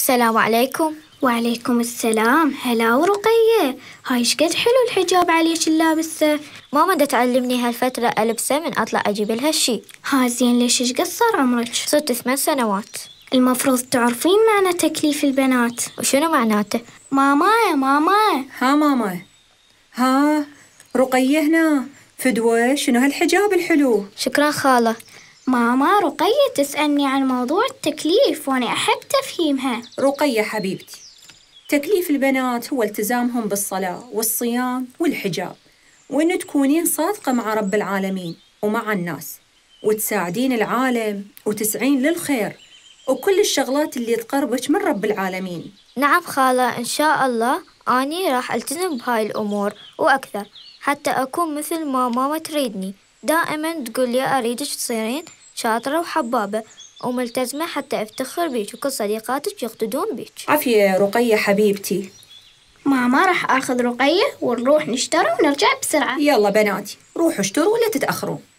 السلام عليكم وعليكم السلام هلا ورقية هاي شقد حلو الحجاب عليك اللابسة ماما دا تعلمني هالفترة ألبسه من أطلع أجيب لها شي ها زين ليش شقد صار عمرك؟ صرت ثمان سنوات المفروض تعرفين معنى تكليف البنات وشنو معناته؟ ماما يا ماما ها ماما ها رقية هنا فدوة شنو هالحجاب الحلو؟ شكرا خالة ماما رقية تسألني عن موضوع التكليف وأنا أحب تفهيمها رقية حبيبتي تكليف البنات هو التزامهم بالصلاة والصيام والحجاب وإن تكونين صادقة مع رب العالمين ومع الناس وتساعدين العالم وتسعين للخير وكل الشغلات اللي تقربك من رب العالمين نعم خالة إن شاء الله أني راح ألتزم بهاي الأمور وأكثر حتى أكون مثل ما ماما تريدني دائما تقول يا أريدك تصيرين شاطرة وحبابة وملتزمة حتى أفتخر بيك وكل صديقاتك يقتدون بيك عافية رقية حبيبتي ماما راح آخذ رقية ونروح نشتري ونرجع بسرعة يلا بناتي روحوا اشتروا ولا تتأخرون